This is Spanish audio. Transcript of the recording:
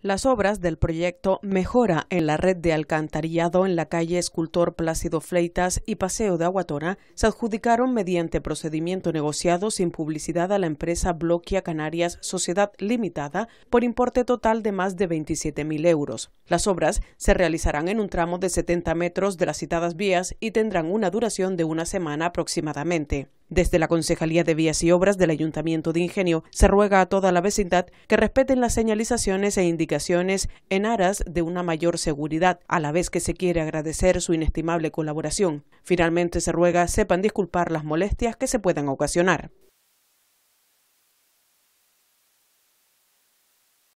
Las obras del proyecto Mejora en la red de alcantarillado en la calle Escultor Plácido Fleitas y Paseo de Aguatona se adjudicaron mediante procedimiento negociado sin publicidad a la empresa Bloquia Canarias Sociedad Limitada por importe total de más de 27.000 euros. Las obras se realizarán en un tramo de 70 metros de las citadas vías y tendrán una duración de una semana aproximadamente. Desde la Concejalía de Vías y Obras del Ayuntamiento de Ingenio se ruega a toda la vecindad que respeten las señalizaciones e indicaciones en aras de una mayor seguridad, a la vez que se quiere agradecer su inestimable colaboración. Finalmente se ruega sepan disculpar las molestias que se puedan ocasionar.